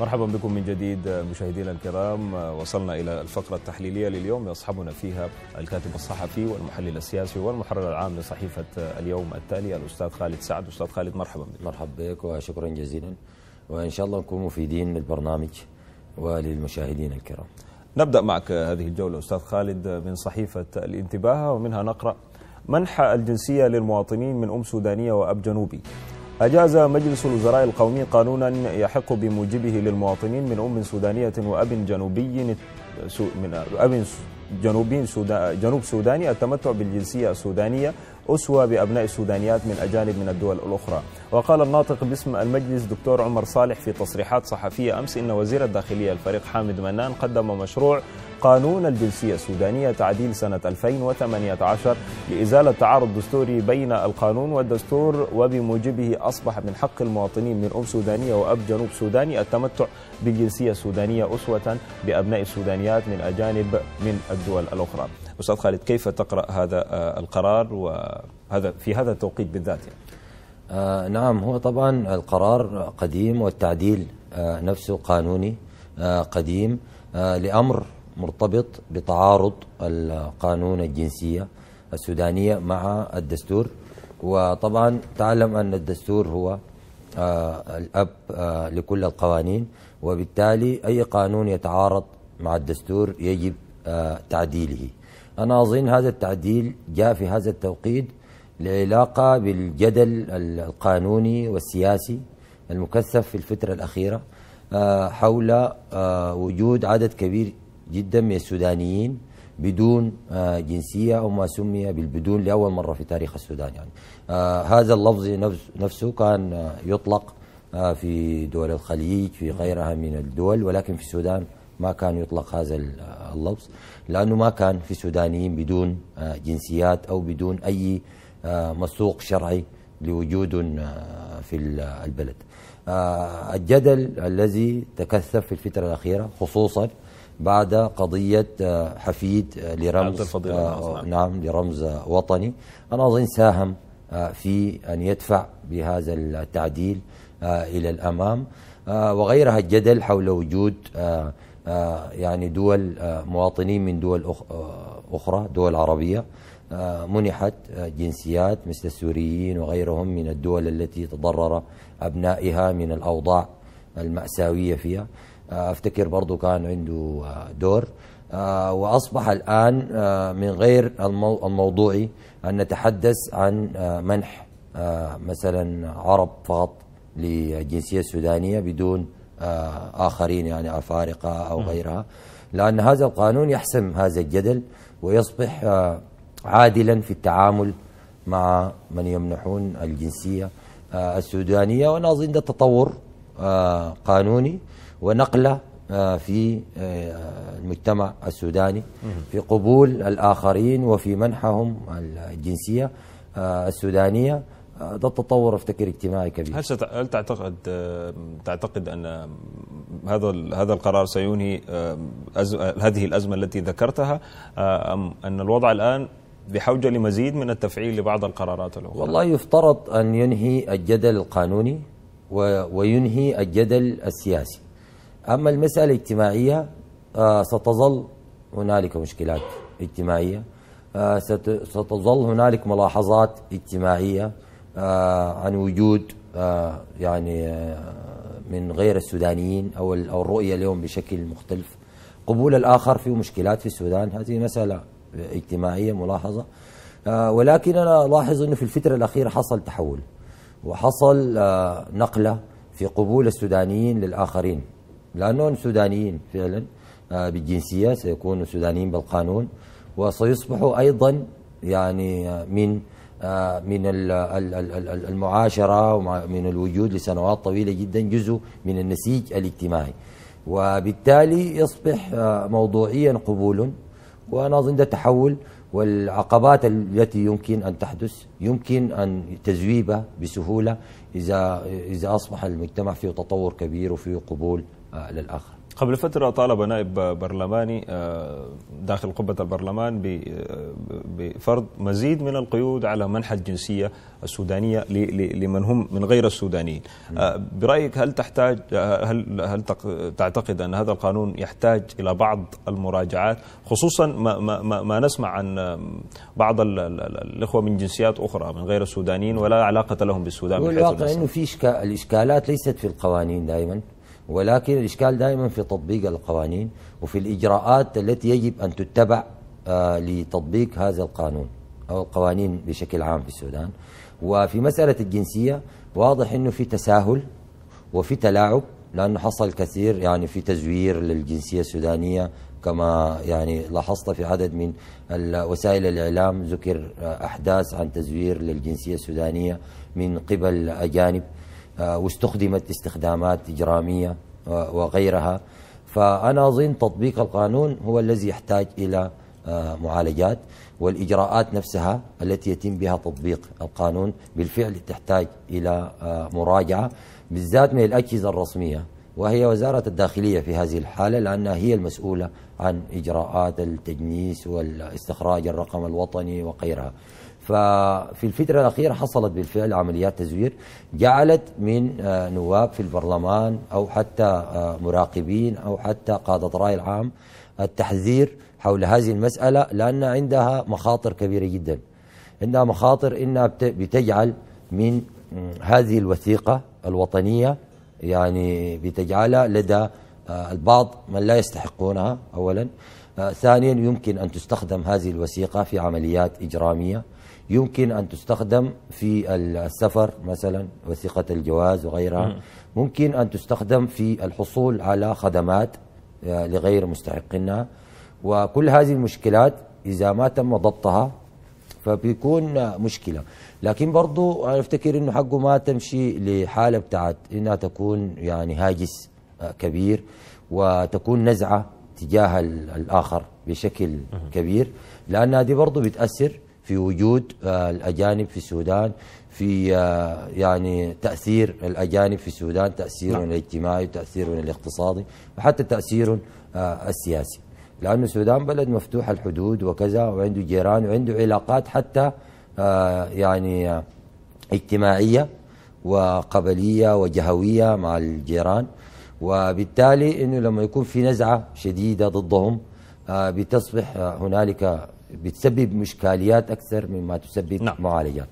مرحبا بكم من جديد مشاهدينا الكرام وصلنا إلى الفقرة التحليلية لليوم يصحبنا فيها الكاتب الصحفي والمحلل السياسي والمحرر العام لصحيفة اليوم التالي الأستاذ خالد سعد أستاذ خالد مرحبا بك مرحبا بك وشكرا جزيلا وإن شاء الله نكون مفيدين للبرنامج وللمشاهدين الكرام نبدأ معك هذه الجولة أستاذ خالد من صحيفة الانتباه ومنها نقرأ منح الجنسية للمواطنين من أم سودانية وأب جنوبي أجاز مجلس الوزراء القومي قانونا يحق بموجبه للمواطنين من أم سودانية وأب جنوبي من أب جنوبين سودا جنوب سوداني التمتع بالجنسية السودانية أسوة بأبناء السودانيات من أجانب من الدول الأخرى وقال الناطق باسم المجلس دكتور عمر صالح في تصريحات صحفية أمس إن وزير الداخلية الفريق حامد منان قدم مشروع قانون الجنسية السودانية تعديل سنة 2018 لإزالة تعارض دستوري بين القانون والدستور وبموجبه أصبح من حق المواطنين من أم سودانية وأب جنوب سوداني التمتع بالجنسية السودانية أسوة بأبناء السودانيات من أجانب من الدول الأخرى أستاذ خالد كيف تقرأ هذا آه، القرار وهذا في هذا التوقيت بالذات يعني؟ آه نعم هو طبعا القرار قديم والتعديل آه نفسه قانوني آه قديم آه، لأمر مرتبط بتعارض القانون الجنسية السودانية مع الدستور وطبعا تعلم أن الدستور هو آه، الأب لكل القوانين وبالتالي أي قانون يتعارض مع الدستور يجب تعديله أنا أظن هذا التعديل جاء في هذا التوقيت لعلاقة بالجدل القانوني والسياسي المكثف في الفترة الأخيرة آه، حول آه، وجود عدد كبير جدا من السودانيين بدون آه، جنسية أو ما سمي بالبدون لأول مرة في تاريخ السودان يعني هذا اللفظ نفسه كان يطلق في دول الخليج في غيرها من الدول ولكن في السودان ما كان يطلق هذا اللفظ لأنه ما كان في سودانيين بدون آه، جنسيات أو بدون أي آه، مسوق شرعي لوجود آه، في البلد الجدل الذي تكثف في الفترة الأخيرة خصوصا بعد قضية حفيد لرمز نعم. نعم لرمز وطني أنا أظن ساهم في أن يدفع بهذا التعديل إلى الأمام وغيرها الجدل حول وجود آه، يعني دول آه، مواطنين من دول آه، أخرى دول عربية منحت جنسيات مثل السوريين وغيرهم من الدول التي تضرر أبنائها من الأوضاع المأساوية فيها أفتكر برضو كان عنده دور وأصبح الآن من غير الموضوعي أن نتحدث عن منح مثلا عرب فقط للجنسية السودانية بدون آه، آخرين يعني أفارقة أو غيرها لأن هذا القانون يحسم هذا الجدل ويصبح آه، عادلا في التعامل مع من يمنحون الجنسية آه، السودانية وأنا أظن ده تطور قانوني ونقلة في المجتمع السوداني في قبول الآخرين وفي منحهم الجنسية السودانية ده التطور افتكر اجتماعي كبير هل, هل تعتقد تعتقد ان هذا ال... هذا القرار سينهي أز... هذه الازمه التي ذكرتها ام ان الوضع الان بحوجه لمزيد من التفعيل لبعض القرارات الاخرى؟ والله يفترض ان ينهي الجدل القانوني و... وينهي الجدل السياسي. اما المساله الاجتماعيه آه، ستظل هنالك مشكلات اجتماعيه آه، ستظل هنالك ملاحظات اجتماعيه آه، عن وجود آه، يعني آه، من غير السودانيين أو أو الرؤية اليوم بشكل مختلف قبول الآخر في مشكلات في السودان هذه مسألة اجتماعية ملاحظة ولكن أنا الاحظ أنه في الفترة الأخيرة حصل تحول وحصل نقلة في قبول السودانيين للآخرين لأنهم سودانيين فعلا بالجنسية سيكونوا سودانيين بالقانون وسيصبحوا أيضا يعني من آه، من المعاشرة ومن الوجود لسنوات طويلة جدا جزء من النسيج الاجتماعي وبالتالي يصبح آه، موضوعيا قبول وأنا أظن ده تحول والعقبات التي يمكن أن تحدث يمكن أن تزويبها بسهولة إذا, إذا أصبح المجتمع فيه تطور كبير وفيه قبول آه، للآخر قبل فترة طالب نائب برلماني آه، داخل قبة البرلمان آه، بفرض مزيد من القيود على منح الجنسية السودانية لمن هم من غير السودانيين آه، برأيك هل تحتاج هل هل تعتقد أن هذا القانون يحتاج إلى بعض المراجعات خصوصا ما, ما, ما نسمع عن بعض الإخوة من جنسيات أخرى من غير السودانيين ولا علاقة لهم بالسودان الواقع أنه في الإشكالات ليست في القوانين دائما ولكن الإشكال دائما في تطبيق القوانين وفي الإجراءات التي يجب أن تتبع آه، لتطبيق هذا القانون أو القوانين بشكل عام في السودان وفي مسألة الجنسية واضح أنه في تساهل وفي تلاعب لأنه حصل كثير يعني في تزوير للجنسية السودانية كما يعني لاحظت في عدد من وسائل الإعلام ذكر آه، أحداث عن تزوير للجنسية السودانية من قبل أجانب آه، واستخدمت استخدامات إجرامية آه، وغيرها فأنا أظن تطبيق القانون هو الذي يحتاج إلى آه، معالجات والإجراءات نفسها التي يتم بها تطبيق القانون بالفعل تحتاج إلى مراجعة بالذات من الأجهزة الرسمية وهي وزارة الداخلية في هذه الحالة لأنها هي المسؤولة عن إجراءات التجنيس والاستخراج الرقم الوطني وغيرها ففي الفترة الأخيرة حصلت بالفعل عمليات تزوير جعلت من آه، نواب في البرلمان أو حتى آه، مراقبين أو حتى قادة رأي العام التحذير حول هذه المسألة لأن عندها مخاطر كبيرة جدا عندها مخاطر إنها بتجعل من آه، هذه الوثيقة الوطنية يعني بتجعلها لدى البعض من لا يستحقونها أولا ثانيا يمكن أن تستخدم هذه الوثيقة في عمليات إجرامية يمكن أن تستخدم في السفر مثلا وثيقة الجواز وغيرها ممكن أن تستخدم في الحصول على خدمات آه، لغير مستحقينها وكل هذه المشكلات إذا ما تم ضبطها فبيكون مشكلة لكن برضو أنا أفتكر أنه حقه ما تمشي لحالة بتاعت أنها تكون يعني هاجس آه، كبير وتكون نزعة تجاه الآخر بشكل كبير لأن هذه برضو بتأثر في وجود آه، الأجانب في السودان في آه، يعني تأثير الأجانب في السودان تأثيرهم نعم. الاجتماعي تأثيرهم الاقتصادي وحتى تأثيرهم آه، السياسي لأن السودان بلد مفتوح الحدود وكذا وعنده جيران وعنده علاقات حتى يعني اجتماعية وقبلية وجهوية مع الجيران وبالتالي انه لما يكون في نزعه شديده ضدهم بتصبح هنالك بتسبب مشكاليات أكثر مما تسبب نعم. معالجات